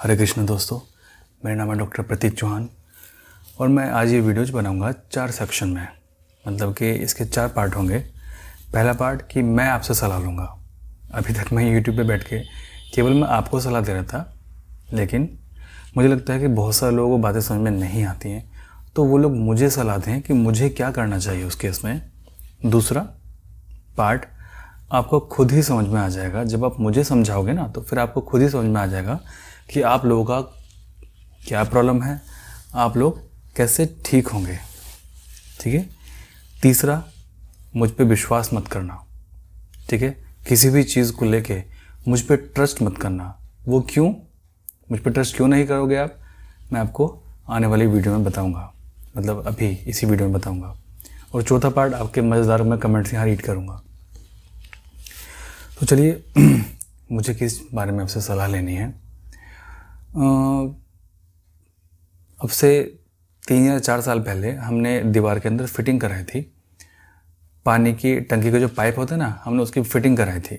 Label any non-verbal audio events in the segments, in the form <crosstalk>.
हरे कृष्ण दोस्तों मेरा नाम है डॉक्टर प्रतीक चौहान और मैं आज ये वीडियोज बनाऊंगा चार सेक्शन में मतलब कि इसके चार पार्ट होंगे पहला पार्ट कि मैं आपसे सलाह लूँगा अभी तक मैं यूट्यूब पे बैठ के केवल मैं आपको सलाह दे रहा था लेकिन मुझे लगता है कि बहुत सारे लोगों को बातें समझ में नहीं आती हैं तो वो लोग मुझे सलाह दें कि मुझे क्या करना चाहिए उस केस में दूसरा पार्ट आपको खुद ही समझ में आ जाएगा जब आप मुझे समझाओगे ना तो फिर आपको खुद ही समझ में आ जाएगा कि आप लोगों का क्या प्रॉब्लम है आप लोग कैसे ठीक होंगे ठीक है तीसरा मुझ पर विश्वास मत करना ठीक है किसी भी चीज़ को लेके मुझ पर ट्रस्ट मत करना वो क्यों मुझ पर ट्रस्ट क्यों नहीं करोगे आप मैं आपको आने वाली वीडियो में बताऊंगा मतलब अभी इसी वीडियो में बताऊंगा और चौथा पार्ट आपके मज़ेदार में कमेंट्स यहाँ रीड करूँगा तो चलिए <clears throat> मुझे किस बारे में आपसे सलाह लेनी है अब से तीन या चार साल पहले हमने दीवार के अंदर फिटिंग कराई थी पानी की टंकी का जो पाइप होता है ना हमने उसकी फिटिंग कराई थी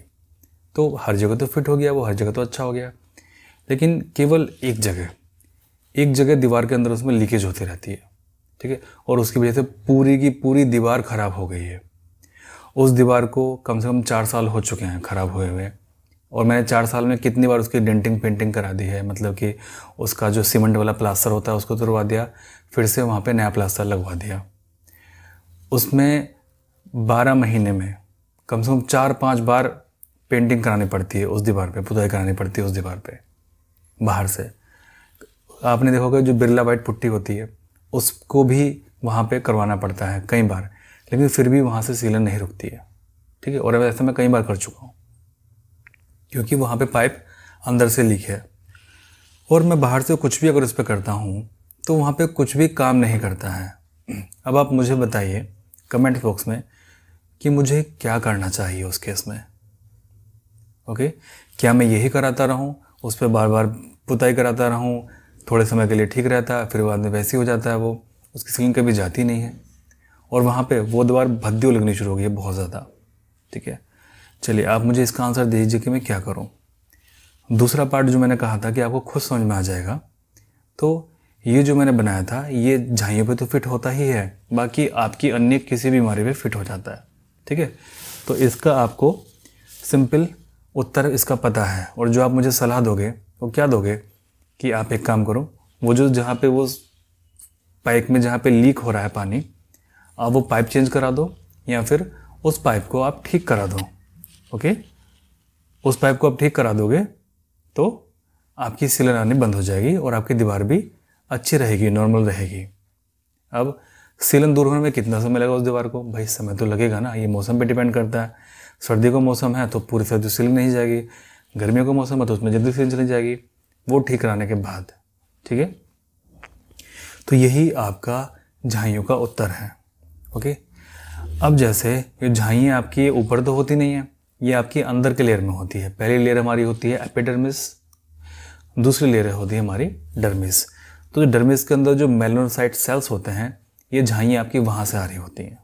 तो हर जगह तो फिट हो गया वो हर जगह तो अच्छा हो गया लेकिन केवल एक जगह एक जगह दीवार के अंदर उसमें लीकेज होती रहती है ठीक है और उसकी वजह से पूरी की पूरी दीवार ख़राब हो गई है उस दीवार को कम से कम चार साल हो चुके हैं ख़राब हुए हुए और मैंने चार साल में कितनी बार उसकी डेंटिंग पेंटिंग करा दी है मतलब कि उसका जो सीमेंट वाला प्लास्टर होता है उसको तुड़वा दिया फिर से वहाँ पे नया प्लास्टर लगवा दिया उसमें बारह महीने में कम से कम चार पाँच बार पेंटिंग करानी पड़ती है उस दीवार पे पुताई करानी पड़ती है उस दीवार पे बाहर से आपने देखोगे जो बिरला वाइट पुट्टी होती है उसको भी वहाँ पे करवाना पड़ता है कई बार लेकिन फिर भी वहाँ से सीलन नहीं रुकती है ठीक है और ऐसा मैं कई बार कर चुका हूँ क्योंकि वहाँ पे पाइप अंदर से लीक है और मैं बाहर से कुछ भी अगर उस पर करता हूँ तो वहाँ पे कुछ भी काम नहीं करता है अब आप मुझे बताइए कमेंट बॉक्स में कि मुझे क्या करना चाहिए उस केस में ओके क्या मैं यही कराता रहूँ उस पर बार बार पुताई कराता रहूँ थोड़े समय के लिए ठीक रहता है फिर बाद में वैसी हो जाता है वो उसकी स्किन कभी जाती नहीं है और वहाँ पे वो दीवार भद्दी लगनी शुरू हो गई है बहुत ज़्यादा ठीक है चलिए आप मुझे इसका आंसर दे दीजिए कि मैं क्या करूँ दूसरा पार्ट जो मैंने कहा था कि आपको खुद समझ में आ जाएगा तो ये जो मैंने बनाया था ये झाइयों पे तो फिट होता ही है बाकी आपकी अन्य किसी बीमारी पे फिट हो जाता है ठीक है तो इसका आपको सिंपल उत्तर इसका पता है और जो आप मुझे सलाह दोगे वो क्या दोगे कि आप एक काम करो वो जो जहाँ पे वो पाइप में जहाँ पे लीक हो रहा है पानी आप वो पाइप चेंज करा दो या फिर उस पाइप को आप ठीक करा दो ओके उस पाइप को आप ठीक करा दोगे तो आपकी सिलन आनी बंद हो जाएगी और आपकी दीवार भी अच्छी रहेगी नॉर्मल रहेगी अब सीलन दूर होने में कितना समय लगेगा उस दीवार को भाई समय तो लगेगा ना ये मौसम पे डिपेंड करता है सर्दी का मौसम है तो पूरी सर्दी सिल नहीं जाएगी गर्मियों का मौसम है तो उसमें जल्दी सीलन चली जाएगी वो ठीक कराने के बाद ठीक है तो यही आपका झाइयों का उत्तर है ओके अब जैसे ये झाइयाँ आपकी ऊपर तो होती नहीं है ये आपकी अंदर के लेयर में होती है पहली लेयर हमारी होती है एपिडर्मिस दूसरी लेयर होती है हमारी डर्मिस तो जो डर्मिस के अंदर जो मेलोनोसाइट सेल्स होते हैं ये झाइयाँ आपकी वहाँ से आ रही होती हैं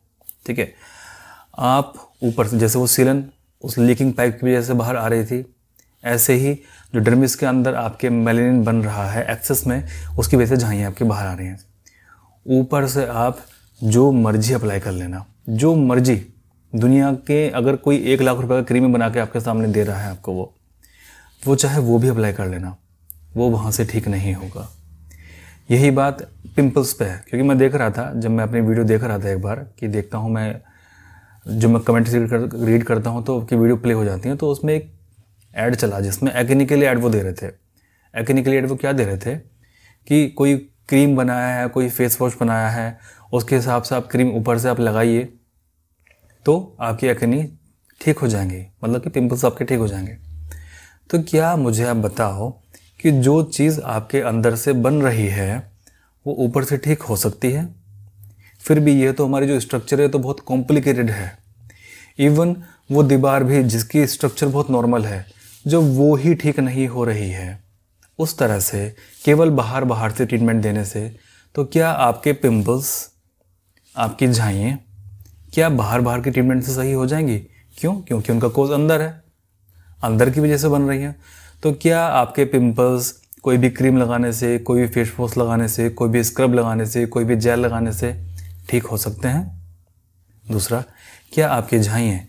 ठीक है आप ऊपर से जैसे वो सीलन उस लीकिंग पाइप की वजह से बाहर आ रही थी ऐसे ही जो डर्मिस के अंदर आपके मेलेनिन बन रहा है एक्सेस में उसकी वजह से झाइयाँ आपकी बाहर आ रही हैं ऊपर से आप जो मर्जी अप्लाई कर लेना जो मर्जी दुनिया के अगर कोई एक लाख रुपए का क्रीम बना के आपके सामने दे रहा है आपको वो वो चाहे वो भी अप्लाई कर लेना वो वहाँ से ठीक नहीं होगा यही बात पिंपल्स पे है क्योंकि मैं देख रहा था जब मैं अपनी वीडियो देख रहा था एक बार कि देखता हूँ मैं जो मैं कमेंट्स रीड कर रीड करता हूँ तो आपकी वीडियो प्ले हो जाती है तो उसमें एक ऐड चला जिसमें एक्निकली ऐड वो दे रहे थे एक्निकली ऐड वो क्या दे रहे थे कि कोई क्रीम बनाया है कोई फेस वॉश बनाया है उसके हिसाब से आप क्रीम ऊपर से आप लगाइए तो आपकी अकनी ठीक हो जाएंगी मतलब कि पिंपल्स आपके ठीक हो जाएंगे तो क्या मुझे आप बताओ कि जो चीज़ आपके अंदर से बन रही है वो ऊपर से ठीक हो सकती है फिर भी ये तो हमारी जो स्ट्रक्चर है तो बहुत कॉम्प्लिकेटेड है इवन वो दीवार भी जिसकी स्ट्रक्चर बहुत नॉर्मल है जो वो ही ठीक नहीं हो रही है उस तरह से केवल बाहर बाहर से ट्रीटमेंट देने से तो क्या आपके पिंपल्स आपकी झाइएँ क्या बाहर बाहर की ट्रीटमेंट से सही हो जाएंगी क्यों क्योंकि उनका कोज अंदर है अंदर की वजह से बन रही हैं तो क्या आपके पिंपल्स कोई भी क्रीम लगाने से कोई भी फेस वॉश लगाने से कोई भी स्क्रब लगाने से कोई भी जेल लगाने से ठीक हो सकते हैं दूसरा क्या आपके झाइएँ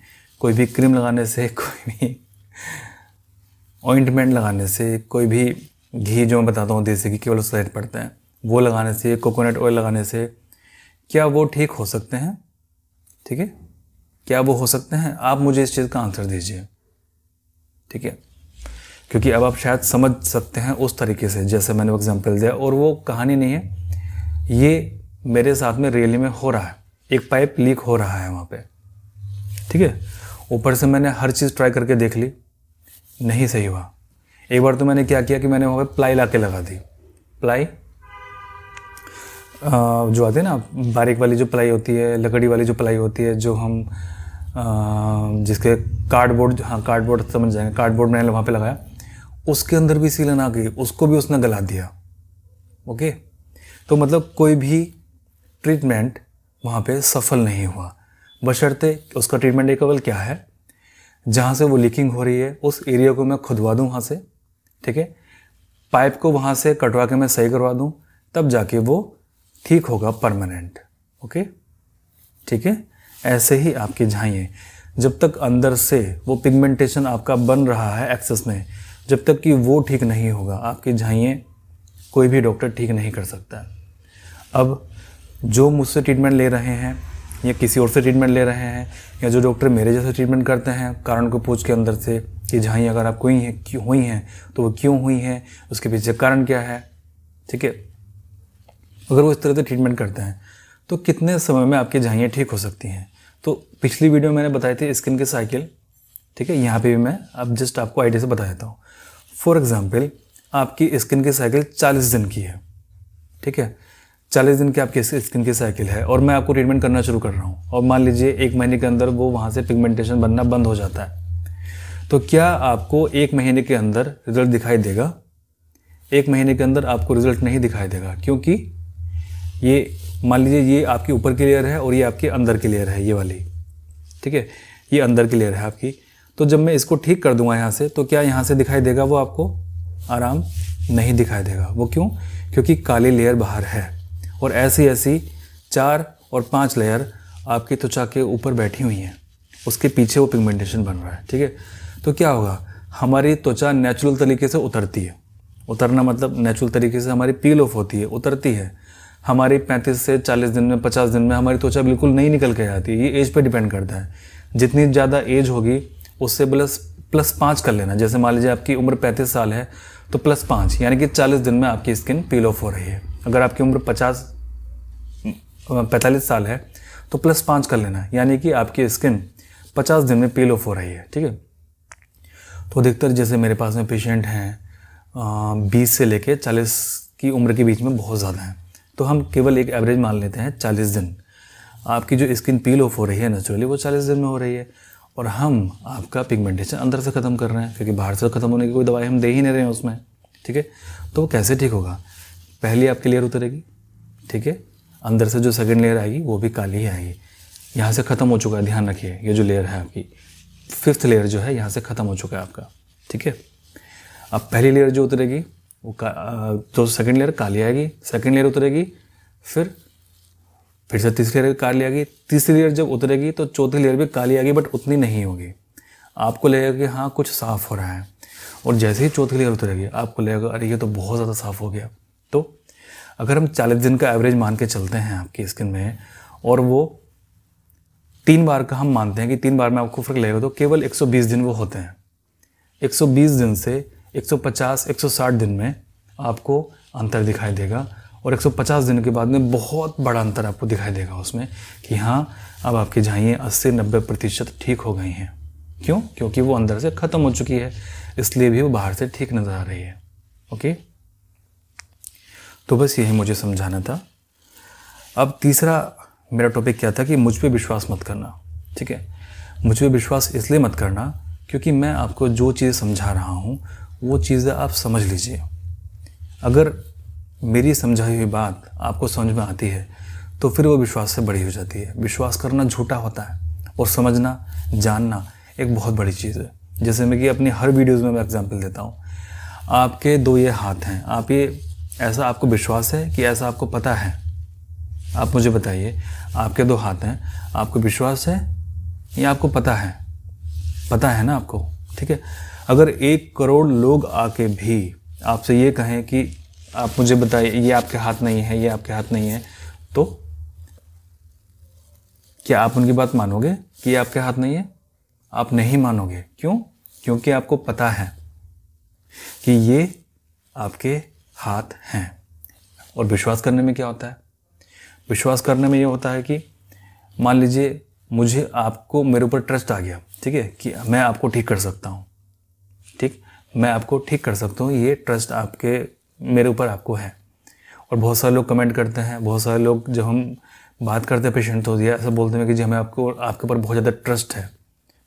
कोई भी क्रीम लगाने से <laughs> कोई भी ऑइंटमेंट लगाने से कोई भी घी जो मैं बताता हूँ देसी घी केवल उसका पड़ते हैं वो लगाने से कोकोनट ऑयल लगाने से क्या वो ठीक हो सकते हैं ठीक है क्या वो हो सकते हैं आप मुझे इस चीज़ का आंसर दीजिए ठीक है क्योंकि अब आप शायद समझ सकते हैं उस तरीके से जैसे मैंने एग्जाम्पल दिया और वो कहानी नहीं है ये मेरे साथ में रेली में हो रहा है एक पाइप लीक हो रहा है वहाँ पे ठीक है ऊपर से मैंने हर चीज़ ट्राई करके देख ली नहीं सही हुआ एक बार तो मैंने क्या किया कि मैंने वहाँ पे प्लाई ला के लगा दी प्लाई जो आते हैं ना बारीक वाली जो पलाई होती है लकड़ी वाली जो पलाई होती है जो हम जिसके कार्डबोर्ड हाँ कार्डबोर्ड समझ जाएंगे कार्डबोर्ड मैंने वहाँ पे लगाया उसके अंदर भी सीलन आ गई उसको भी उसने गला दिया ओके तो मतलब कोई भी ट्रीटमेंट वहाँ पे सफल नहीं हुआ बशर्ते उसका ट्रीटमेंट एक अवल क्या है जहाँ से वो लीकिंग हो रही है उस एरिया को मैं खुदवा दूँ वहाँ से ठीक है पाइप को वहाँ से कटवा के मैं सही करवा दूँ तब जाके वो ठीक होगा परमानेंट ओके ठीक है ऐसे ही आपके झाइए जब तक अंदर से वो पिगमेंटेशन आपका बन रहा है एक्सेस में जब तक कि वो ठीक नहीं होगा आपके झाइए कोई भी डॉक्टर ठीक नहीं कर सकता अब जो मुझसे ट्रीटमेंट ले रहे हैं या किसी और से ट्रीटमेंट ले रहे हैं या जो डॉक्टर मेरे जैसे ट्रीटमेंट करते हैं कारण को पूछ के अंदर से कि झाई अगर आप कोई हैं क्यों हुई हैं तो वो क्यों हुई हैं उसके पीछे कारण क्या है ठीक है अगर वो इस तरह से ट्रीटमेंट करते हैं तो कितने समय में आपकी झाइयाँ ठीक हो सकती हैं तो पिछली वीडियो में मैंने बताई थी स्किन की साइकिल ठीक है यहाँ पे भी मैं अब जस्ट आपको आइडिया से बता देता हूँ फॉर एग्ज़ाम्पल आपकी स्किन की साइकिल चालीस दिन की है ठीक है चालीस दिन की आपकी स्किन की साइकिल है और मैं आपको ट्रीटमेंट करना शुरू कर रहा हूँ और मान लीजिए एक महीने के अंदर वो वहाँ से पिगमेंटेशन बनना बंद हो जाता है तो क्या आपको एक महीने के अंदर रिजल्ट दिखाई देगा एक महीने के अंदर आपको रिजल्ट नहीं दिखाई देगा क्योंकि ये मान लीजिए ये आपके ऊपर की लेयर है और ये आपके अंदर की लेयर है ये वाली ठीक है ये अंदर की लेयर है आपकी तो जब मैं इसको ठीक कर दूंगा यहाँ से तो क्या यहाँ से दिखाई देगा वो आपको आराम नहीं दिखाई देगा वो क्यों क्योंकि काली लेयर बाहर है और ऐसी ऐसी चार और पाँच लेयर आपकी त्वचा के ऊपर बैठी हुई हैं उसके पीछे वो पिगमेंटेशन बन रहा है ठीक है तो क्या होगा हमारी त्वचा नेचुरल तरीके से उतरती है उतरना मतलब नेचुरल तरीके से हमारी पील ऑफ होती है उतरती है हमारे 35 से 40 दिन में 50 दिन में हमारी त्वचा बिल्कुल नहीं निकल के आती ये एज पे डिपेंड करता है जितनी ज़्यादा एज होगी उससे प्लस प्लस पाँच कर लेना जैसे मान लीजिए आपकी उम्र पैंतीस साल है तो प्लस पाँच यानी कि चालीस दिन में आपकी स्किन पील ऑफ हो रही है अगर आपकी उम्र पचास पैंतालीस साल है तो प्लस पाँच कर लेना यानी कि आपकी स्किन पचास दिन में पील ऑफ हो रही है ठीक है तो अधिकतर जैसे मेरे पास में पेशेंट हैं बीस से लेके चालीस की उम्र के बीच में बहुत ज़्यादा हैं तो हम केवल एक एवरेज मान लेते हैं चालीस दिन आपकी जो स्किन पील ऑफ हो रही है नेचुरली वो चालीस दिन में हो रही है और हम आपका पिगमेंटेशन अंदर से ख़त्म कर रहे हैं क्योंकि बाहर से ख़त्म होने की कोई दवाई हम दे ही नहीं रहे हैं उसमें ठीक है तो वो कैसे ठीक होगा पहली आपकी लेयर उतरेगी ठीक है अंदर से जो सेकेंड लेयर आएगी वो भी काली ही आएगी यहाँ से ख़त्म हो चुका है ध्यान रखिए ये जो लेयर है आपकी फिफ्थ लेयर जो है यहाँ से ख़त्म हो चुका है आपका ठीक है अब पहली लेयर जो उतरेगी वो जो सेकेंड लेयर काली आएगी सेकेंड लेयर उतरेगी फिर फिर से तीसरी लेयर काली आएगी तीसरी लेयर जब उतरेगी तो चौथी लेयर भी काली आएगी बट उतनी नहीं होगी आपको लगेगा कि हाँ कुछ साफ़ हो रहा है और जैसे ही चौथी लेयर उतरेगी आपको लगेगा अरे ये तो बहुत ज़्यादा साफ़ हो गया तो अगर हम चालीस दिन का एवरेज मान के चलते हैं आपकी स्किन में और वो तीन बार का हम मानते हैं कि तीन बार में आपको फर्क लगेगा तो केवल 120 दिन वो होते हैं 120 दिन से 150 160 दिन में आपको अंतर दिखाई देगा और 150 दिन के बाद में बहुत बड़ा अंतर आपको दिखाई देगा उसमें कि हाँ अब आपकी झाइयाँ अस्सी नब्बे प्रतिशत ठीक हो गई हैं क्यों क्योंकि वो अंदर से ख़त्म हो चुकी है इसलिए भी वो बाहर से ठीक नज़र आ रही है ओके तो बस यही मुझे समझाना था अब तीसरा मेरा टॉपिक क्या था कि मुझ पर विश्वास मत करना ठीक है मुझ पर विश्वास इसलिए मत करना क्योंकि मैं आपको जो चीज़ समझा रहा हूँ वो चीज़ें आप समझ लीजिए अगर मेरी समझाई हुई बात आपको समझ में आती है तो फिर वो विश्वास से बड़ी हो जाती है विश्वास करना झूठा होता है और समझना जानना एक बहुत बड़ी चीज़ है जैसे मैं कि अपनी हर वीडियोज़ में मैं एग्जाम्पल देता हूँ आपके दो ये हाथ हैं आप ये ऐसा आपको विश्वास है कि ऐसा आपको पता है आप मुझे बताइए आपके दो हाथ हैं आपको विश्वास है या आपको पता है पता है ना आपको ठीक है अगर एक करोड़ लोग आके भी आपसे ये कहें कि आप मुझे बताइए ये आपके हाथ नहीं है ये आपके हाथ नहीं है तो क्या आप उनकी बात मानोगे कि ये आपके हाथ नहीं है आप नहीं मानोगे क्यों क्योंकि आपको पता है कि ये आपके हाथ हैं और विश्वास करने में क्या होता है विश्वास करने में ये होता है कि मान लीजिए मुझे आपको मेरे ऊपर ट्रस्ट आ गया ठीक है कि मैं आपको ठीक कर सकता हूँ मैं आपको ठीक कर सकता हूँ ये ट्रस्ट आपके मेरे ऊपर आपको है और बहुत सारे लोग कमेंट करते हैं बहुत सारे लोग जब हम बात करते हैं पेशेंट तो या ऐसा बोलते हैं कि जी हमें आपको आपके ऊपर बहुत ज़्यादा ट्रस्ट है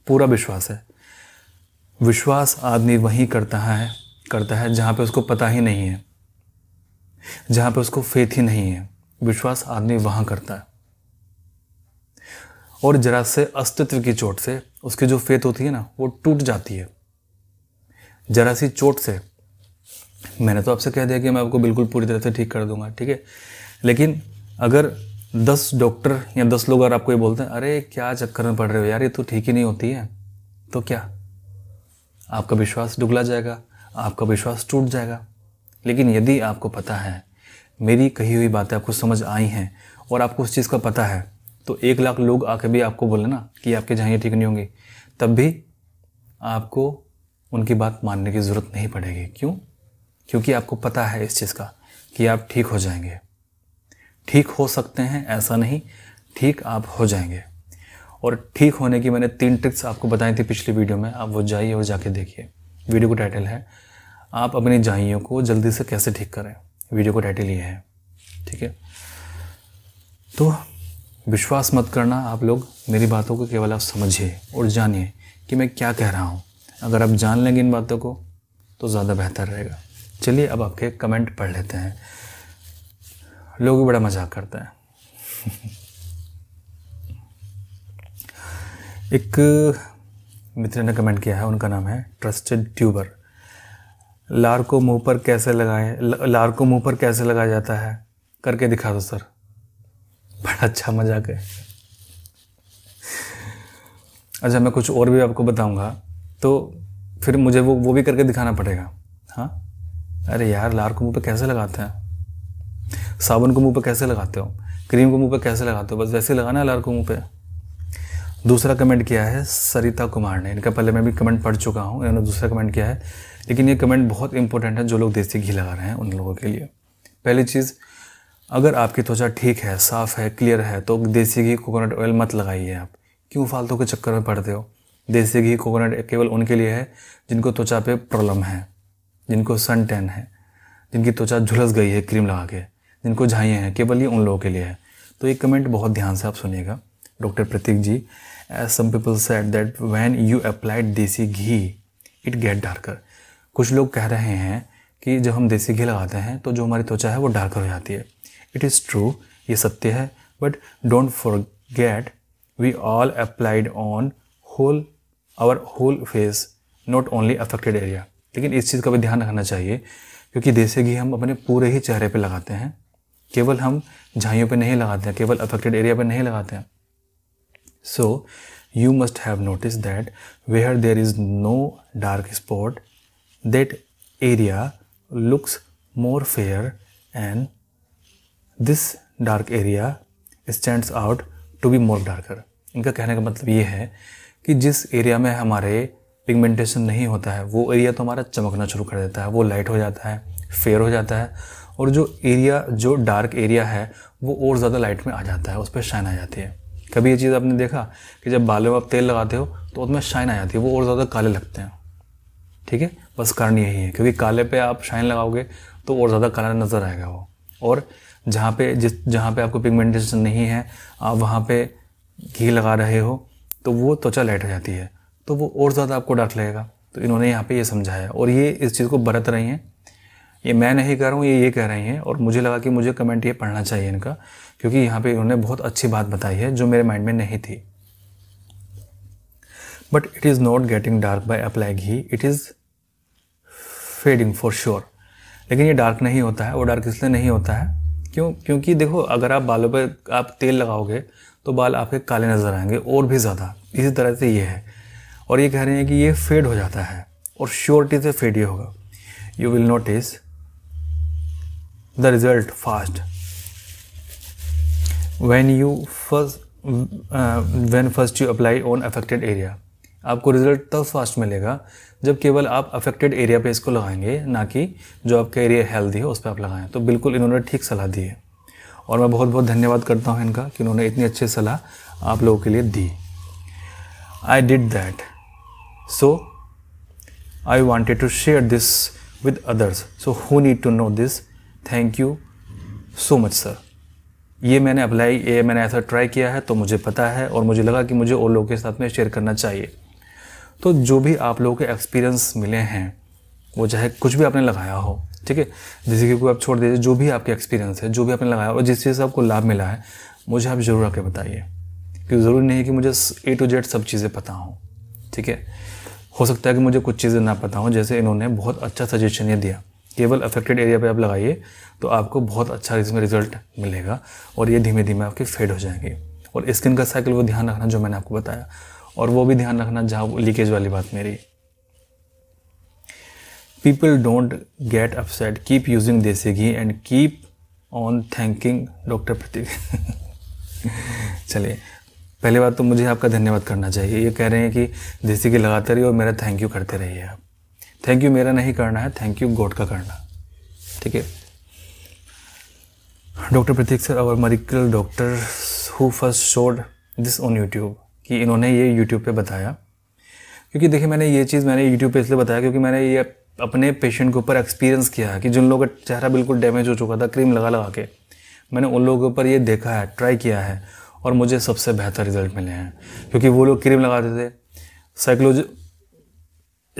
पूरा विश्वास है विश्वास आदमी वहीं करता है करता है जहाँ पे उसको पता ही नहीं है जहाँ पे उसको फेथ ही नहीं है विश्वास आदमी वहाँ करता है और जरा से अस्तित्व की चोट से उसकी जो फेथ होती है ना वो टूट जाती है जरा सी चोट से मैंने तो आपसे कह दिया कि मैं आपको बिल्कुल पूरी तरह से ठीक कर दूंगा ठीक है लेकिन अगर दस डॉक्टर या दस लोग अगर आपको ये बोलते हैं अरे क्या चक्कर में पड़ रहे हो यार ये तो ठीक ही नहीं होती है तो क्या आपका विश्वास डुगला जाएगा आपका विश्वास टूट जाएगा लेकिन यदि आपको पता है मेरी कही हुई बातें आपको समझ आई हैं और आपको उस चीज़ का पता है तो एक लाख लोग आके भी आपको बोले ना कि आपके जहाँ ये ठीक नहीं होंगे तब भी आपको उनकी बात मानने की ज़रूरत नहीं पड़ेगी क्यों क्योंकि आपको पता है इस चीज़ का कि आप ठीक हो जाएंगे ठीक हो सकते हैं ऐसा नहीं ठीक आप हो जाएंगे और ठीक होने की मैंने तीन ट्रिक्स आपको बताई थी पिछली वीडियो में आप वो जाइए और जाके देखिए वीडियो का टाइटल है आप अपनी जाइयों को जल्दी से कैसे ठीक करें वीडियो का टाइटल ये है ठीक है तो विश्वास मत करना आप लोग मेरी बातों को केवल आप समझिए और जानिए कि मैं क्या कह रहा हूँ अगर आप जान लेंगे इन बातों को तो ज़्यादा बेहतर रहेगा चलिए अब आपके कमेंट पढ़ लेते हैं लोग बड़ा मजाक करते हैं <laughs> एक मित्र ने कमेंट किया है उनका नाम है ट्रस्टेड ट्यूबर लार को मुंह पर कैसे लगाए लार को मुंह पर कैसे लगाया जाता है करके दिखा दो सर बड़ा अच्छा मजाक है अच्छा मैं कुछ और भी आपको बताऊंगा तो फिर मुझे वो वो भी करके दिखाना पड़ेगा हाँ अरे यार लार को मुंह पे कैसे लगाते हैं साबुन को मुंह पे कैसे लगाते हो क्रीम को मुंह पे कैसे लगाते हो बस वैसे ही लगाना है लार को मुंह पे दूसरा कमेंट किया है सरिता कुमार ने इनका पहले मैं भी कमेंट पढ़ चुका हूँ इन्होंने दूसरा कमेंट किया है लेकिन ये कमेंट बहुत इंपॉर्टेंट है जो लोग देसी घी लगा रहे हैं उन लोगों के लिए पहली चीज़ अगर आपकी त्वचा ठीक है साफ़ है क्लियर है तो देसी घी कोकोनट ऑयल मत लगाइए आप क्यों फालतू के चक्कर में पड़ते हो देसी घी कोकोनट केवल उनके लिए है जिनको त्वचा पे प्रॉब्लम है जिनको सन टैन है जिनकी त्वचा झुलस गई है क्रीम लगा के जिनको झाइए हैं केवल ये उन लोगों के लिए है तो ये कमेंट बहुत ध्यान से आप सुनिएगा doctor Pratik ji as some people set that when you applied desi ghee it get darker कुछ लोग कह रहे हैं कि जब हम देसी घी लगाते हैं तो जो हमारी त्वचा है वो डार्कर हो जाती है इट इज़ ट्रू ये सत्य है but don't forget we all applied on whole our whole face not only affected area लेकिन इस चीज़ का भी ध्यान रखना चाहिए क्योंकि देसी घी हम अपने पूरे ही चेहरे पर लगाते हैं केवल हम झाइयों पर नहीं लगाते हैं केवल अफेक्टेड एरिया पर नहीं लगाते हैं so you must have notice that where there is no dark spot that area looks more fair and this dark area stands out to be more darker इनका कहने का मतलब ये है कि जिस एरिया में हमारे पिगमेंटेशन नहीं होता है वो एरिया तो हमारा चमकना शुरू कर देता है वो लाइट हो जाता है फेयर हो जाता है और जो एरिया जो डार्क एरिया है वो और ज़्यादा लाइट में आ जाता है उस पर शाइन आ जाती है कभी ये चीज़ आपने देखा कि जब बालों में आप तेल लगाते हो तो उसमें शाइन आ जाती है वो और ज़्यादा काले लगते हैं ठीक है बस कारण यही है क्योंकि काले पे आप शाइन लगाओगे तो और ज़्यादा काला नज़र आएगा वो और जहाँ पे जिस जहाँ पे आपको पिगमेंटेशन नहीं है आप वहाँ पे घी लगा रहे हो तो वो त्वचा लाइट हो जाती है तो वो और ज़्यादा आपको डार्क लगेगा तो इन्होंने यहाँ पे ये समझाया और ये इस चीज़ को बरत रही हैं ये मैं नहीं कह रहा हूँ ये ये कह रही हैं और मुझे लगा कि मुझे कमेंट ये पढ़ना चाहिए इनका क्योंकि यहाँ पे इन्होंने बहुत अच्छी बात बताई है जो मेरे माइंड में नहीं थी but it is not getting dark by apply ghee it is fading for sure लेकिन ये डार्क नहीं होता है वो डार्क इसलिए नहीं होता है क्यों क्योंकि देखो अगर आप बालों पर आप तेल लगाओगे तो बाल आपके काले नज़र आएंगे और भी ज़्यादा इसी तरह से ये है और ये कह रहे हैं कि ये फेड हो जाता है और श्योरिटी से फेड ही होगा you will notice the result fast when you first when first you apply on affected area आपको रिजल्ट तब फास्ट मिलेगा जब केवल आप अफेक्टेड एरिया पे इसको लगाएंगे ना कि जो आपका एरिया हेल्दी है उस पर आप लगाएं तो बिल्कुल इन्होंने ठीक सलाह दी है और मैं बहुत बहुत धन्यवाद करता हूँ इनका कि उन्होंने इतनी अच्छी सलाह आप लोगों के लिए the I did that so I wanted to share this with others so who need to know this thank you so much sir ये मैंने अप्लाई ये मैंने ऐसा ट्राई किया है तो मुझे पता है और मुझे लगा कि मुझे और लोगों के साथ में शेयर करना चाहिए तो जो भी आप लोगों के एक्सपीरियंस मिले हैं वो चाहे कुछ भी आपने लगाया हो ठीक है जैसे कि कोई आप छोड़ दीजिए जो भी आपके एक्सपीरियंस है जो भी आपने लगाया और जिस चीज़ से आपको लाभ मिला है मुझे आप ज़रूर आके बताइए क्योंकि ज़रूरी नहीं है कि मुझे ए टू जेड सब चीज़ें पता हों ठीक है हो सकता है कि मुझे कुछ चीज़ें ना पता हों जैसे इन्होंने बहुत अच्छा सजेशन ये दिया केवल अफेक्टेड एरिया पे आप लगाइए तो आपको बहुत अच्छा इसमें रिजल्ट मिलेगा और ये धीमे धीमे आपके फेड हो जाएंगे और स्किन का साइकिल वो ध्यान रखना जो मैंने आपको बताया और वो भी ध्यान रखना जहाँ लीकेज वाली बात मेरी people don't get upset keep using desi ghee and keep on thanking doctor Pratik चलिए पहली बात तो मुझे आपका धन्यवाद करना चाहिए ये कह रहे हैं कि देसी घी लगाते रहिए और मेरा थैंक यू करते रहिए आप थैंक यू मेरा नहीं करना है थैंक यू गॉड का करना ठीक है डॉक्टर प्रतीक सर और medical doctor who first showed this on YouTube कि इन्होंने ये यूट्यूब पे बताया क्योंकि देखिए मैंने ये चीज़ मैंने यूट्यूब पे इसलिए बताया क्योंकि मैंने ये अपने पेशेंट के ऊपर एक्सपीरियंस किया है कि जिन लोगों का चेहरा बिल्कुल डैमेज हो चुका था क्रीम लगा लगा के मैंने उन लोगों के ऊपर ये देखा है ट्राई किया है और मुझे सबसे बेहतर रिजल्ट मिले हैं क्योंकि वो लोग क्रीम लगाते थे साइकोलॉजी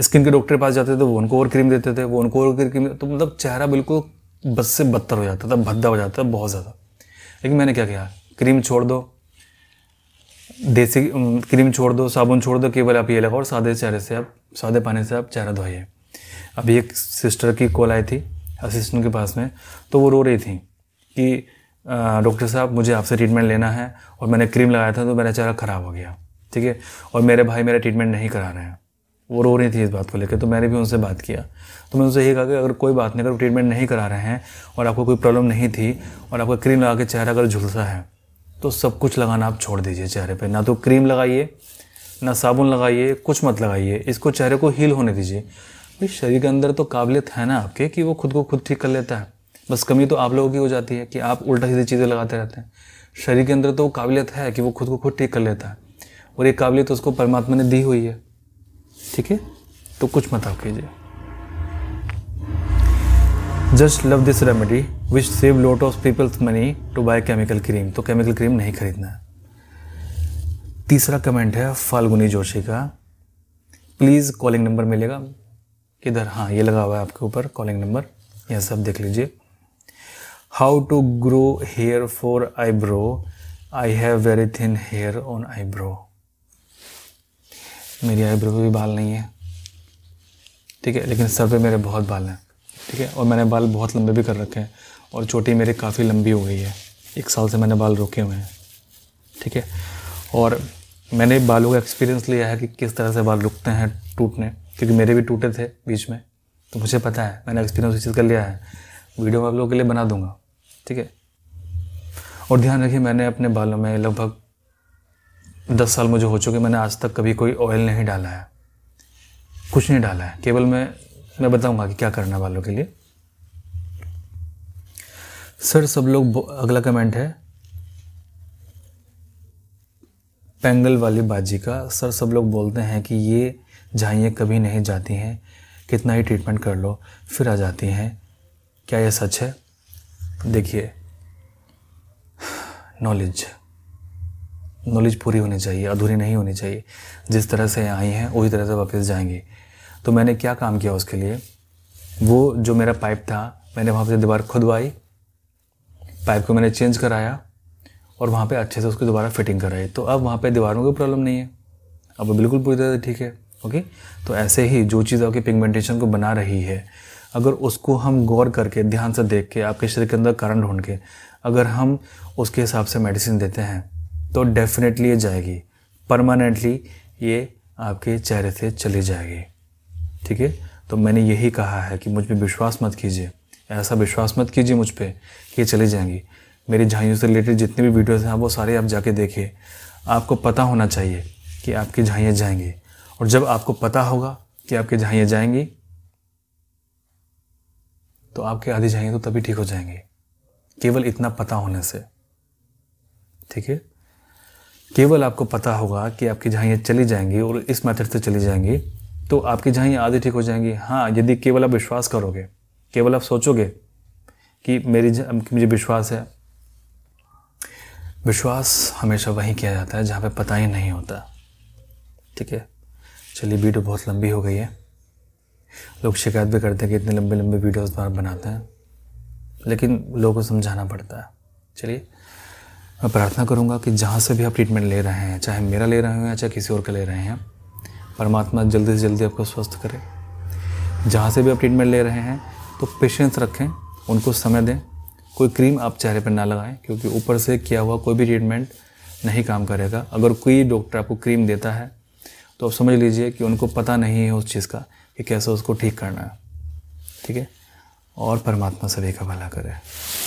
स्किन के डॉक्टर के पास जाते थे तो वो उनको और क्रीम देते थे वो उनको और क्रीम तो मतलब चेहरा बिल्कुल बस से बदतर हो जाता था भद्दा हो जाता था बहुत ज़्यादा लेकिन मैंने क्या किया क्रीम छोड़ दो देसी क्रीम छोड़ दो साबुन छोड़ दो केवल आप ये लगाओ और सादे चेहरे से आप सादे पानी से आप चेहरा धोइए अभी एक सिस्टर की कॉल आई थी असिस्टेंट के पास में तो वो रो रही थी कि डॉक्टर साहब मुझे आपसे ट्रीटमेंट लेना है और मैंने क्रीम लगाया था तो मेरा चेहरा ख़राब हो गया ठीक है और मेरे भाई मेरा ट्रीटमेंट नहीं करा रहे हैं वो रो रही थी इस बात को लेकर तो मैंने भी उनसे बात किया तो मैंने उनसे यही कहा कि अगर कोई बात नहीं अगर ट्रीटमेंट नहीं करा रहे हैं और आपको कोई प्रॉब्लम नहीं थी और आपका क्रीम लगा के चेहरा अगर झुलसा है तो सब कुछ लगाना आप छोड़ दीजिए चेहरे पर ना तो क्रीम लगाइए ना साबुन लगाइए कुछ मत लगाइए इसको चेहरे को हील होने दीजिए भाई शरीर के अंदर तो काबिलियत है ना आपके कि वो खुद को खुद ठीक कर लेता है बस कमी तो आप लोगों की हो जाती है कि आप उल्टा सीधी चीज़ें लगाते रहते हैं शरीर के अंदर तो काबिलियत है कि वो खुद को खुद ठीक कर लेता है और ये काबिलियत उसको परमात्मा ने दी हुई है ठीक है तो कुछ मत आप कीजिए just love this remedy which save lot of peoples money to buy chemical cream तो केमिकल क्रीम नहीं खरीदना तीसरा कमेंट है फाल्गुनी जोशी का प्लीज़ कॉलिंग नंबर मिलेगा इधर हाँ ये लगा हुआ है आपके ऊपर कॉलिंग नंबर यह सब देख लीजिए how to grow hair for eyebrow I have very thin hair on eyebrow मेरी आईब्रो पे भी बाल नहीं है ठीक है लेकिन सर पे मेरे बहुत बाल हैं ठीक है और मैंने बाल बहुत लंबे भी कर रखे हैं और चोटी मेरी काफ़ी लंबी हो गई है एक साल से मैंने बाल रोके हुए हैं ठीक है और मैंने बालों का एक्सपीरियंस लिया है कि किस तरह से बाल रुकते हैं टूटने क्योंकि मेरे भी टूटे थे बीच में तो मुझे पता है मैंने एक्सपीरियंस उस चीज़ कर लिया है वीडियो मैं आप लोगों के लिए बना दूंगा ठीक है और ध्यान रखिए मैंने अपने बालों में लगभग दस साल मुझे हो चुके मैंने आज तक कभी कोई ऑयल नहीं डाला है कुछ नहीं डाला है केवल मैं मैं बताऊंगा कि क्या करना है बालों के लिए सर सब लोग अगला कमेंट है पेंगल वाली बाजी का सर सब लोग बोलते हैं कि ये जहाँ ये कभी नहीं जाती हैं कितना ही ट्रीटमेंट कर लो फिर आ जाती हैं क्या यह सच है देखिए नॉलेज नॉलेज पूरी होनी चाहिए अधूरी नहीं होनी चाहिए जिस तरह से आई हैं उसी तरह से वापस जाएंगी तो मैंने क्या काम किया उसके लिए वो जो मेरा पाइप था मैंने वहाँ से दीवार खुदवाई पाइप को मैंने चेंज कराया और वहाँ पे अच्छे से उसकी दोबारा फिटिंग कराई तो अब वहाँ पे दीवारों की प्रॉब्लम नहीं है अब बिल्कुल पूरी तरह से ठीक है ओके तो ऐसे ही जो चीज़ आपके पिगमेंटेशन को बना रही है अगर उसको हम गौर करके ध्यान से देख के आपके शरीर के अंदर कारण ढूंढ के अगर हम उसके हिसाब से मेडिसिन देते हैं तो डेफिनेटली ये जाएगी परमानेंटली ये आपके चेहरे से चली जाएगी ठीक है तो मैंने यही कहा है कि मुझ पर विश्वास मत कीजिए ऐसा विश्वास मत कीजिए मुझ पर कि ये चली जाएंगी मेरी झाइयों से रिलेटेड जितने भी वीडियोज़ हैं वो सारे आप जाके देखिए आपको पता होना चाहिए कि आपकी झाइयाँ जाएंगी और जब आपको पता होगा कि आपके झाइयाँ जाएंगी तो आपके आधी झाइयाँ तो तभी ठीक हो जाएंगे केवल इतना पता होने से ठीक है केवल आपको पता होगा कि आपकी झाइयाँ चली जाएंगी और इस मेथड से चली जाएंगी तो आपकी झाइयाँ आधी ठीक हो जाएंगी हाँ यदि केवल आप विश्वास करोगे केवल आप सोचोगे कि मेरी मुझे विश्वास है विश्वास हमेशा वहीं किया जाता है जहाँ पे पता ही नहीं होता ठीक है चलिए वीडियो बहुत लंबी हो गई है लोग शिकायत भी करते हैं कि इतने लंबे लंबे वीडियोस बार बनाते हैं लेकिन लोगों को समझाना पड़ता है चलिए मैं प्रार्थना करूँगा कि जहाँ से भी आप ट्रीटमेंट ले रहे हैं चाहे मेरा ले रहे हो या चाहे किसी और का ले रहे हैं परमात्मा जल्दी से जल्दी आपको स्वस्थ करे जहाँ से भी आप ट्रीटमेंट ले रहे हैं तो पेशेंस रखें उनको समय दें कोई क्रीम आप चेहरे पर ना लगाएं क्योंकि ऊपर से किया हुआ कोई भी ट्रीटमेंट नहीं काम करेगा अगर कोई डॉक्टर आपको क्रीम देता है तो आप समझ लीजिए कि उनको पता नहीं है उस चीज़ का कि कैसे उसको ठीक करना है ठीक है और परमात्मा सभी का भला करे